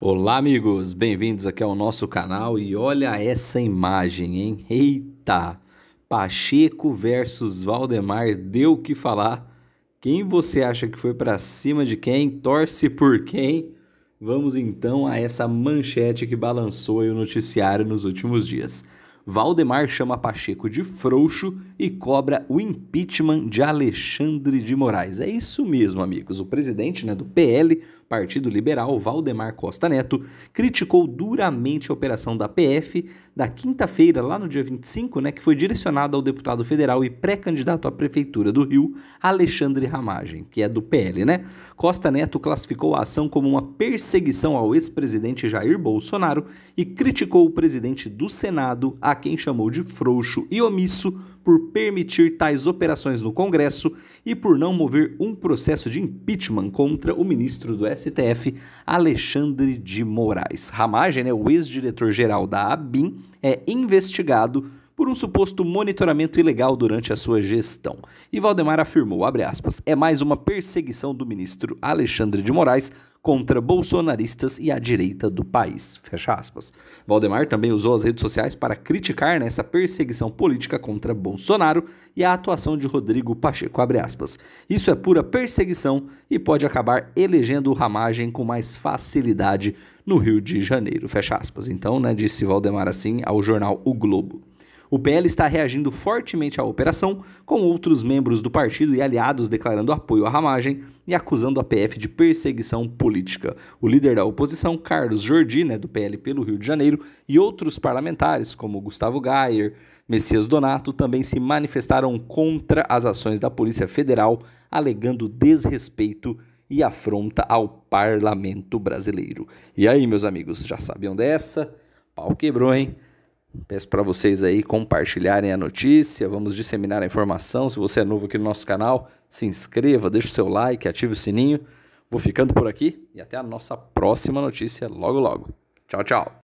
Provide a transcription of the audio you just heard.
Olá, amigos! Bem-vindos aqui ao nosso canal e olha essa imagem, hein? Eita! Pacheco versus Valdemar deu o que falar. Quem você acha que foi para cima de quem? Torce por quem? Vamos então a essa manchete que balançou o noticiário nos últimos dias. Valdemar chama Pacheco de frouxo e cobra o impeachment de Alexandre de Moraes. É isso mesmo, amigos. O presidente né, do PL, Partido Liberal, Valdemar Costa Neto, criticou duramente a operação da PF da quinta-feira, lá no dia 25, né, que foi direcionada ao deputado federal e pré-candidato à Prefeitura do Rio, Alexandre Ramagem, que é do PL, né? Costa Neto classificou a ação como uma perseguição ao ex-presidente Jair Bolsonaro e criticou o presidente do Senado, a quem chamou de frouxo e omisso por permitir tais operações no Congresso e por não mover um processo de impeachment contra o ministro do STF, Alexandre de Moraes. Ramagem, né, o ex-diretor-geral da ABIN, é investigado por um suposto monitoramento ilegal durante a sua gestão. E Valdemar afirmou, aspas, é mais uma perseguição do ministro Alexandre de Moraes contra bolsonaristas e a direita do país. Fecha aspas. Valdemar também usou as redes sociais para criticar nessa perseguição política contra Bolsonaro e a atuação de Rodrigo Pacheco. Isso é pura perseguição e pode acabar elegendo o Ramagem com mais facilidade no Rio de Janeiro. Fecha aspas. Então, né, disse Valdemar assim ao jornal O Globo. O PL está reagindo fortemente à operação, com outros membros do partido e aliados declarando apoio à ramagem e acusando a PF de perseguição política. O líder da oposição, Carlos Jordi, né, do PL pelo Rio de Janeiro, e outros parlamentares, como Gustavo Gayer, Messias Donato, também se manifestaram contra as ações da Polícia Federal, alegando desrespeito e afronta ao parlamento brasileiro. E aí, meus amigos, já sabiam dessa? Pau quebrou, hein? Peço para vocês aí compartilharem a notícia, vamos disseminar a informação. Se você é novo aqui no nosso canal, se inscreva, deixe o seu like, ative o sininho. Vou ficando por aqui e até a nossa próxima notícia logo logo. Tchau, tchau.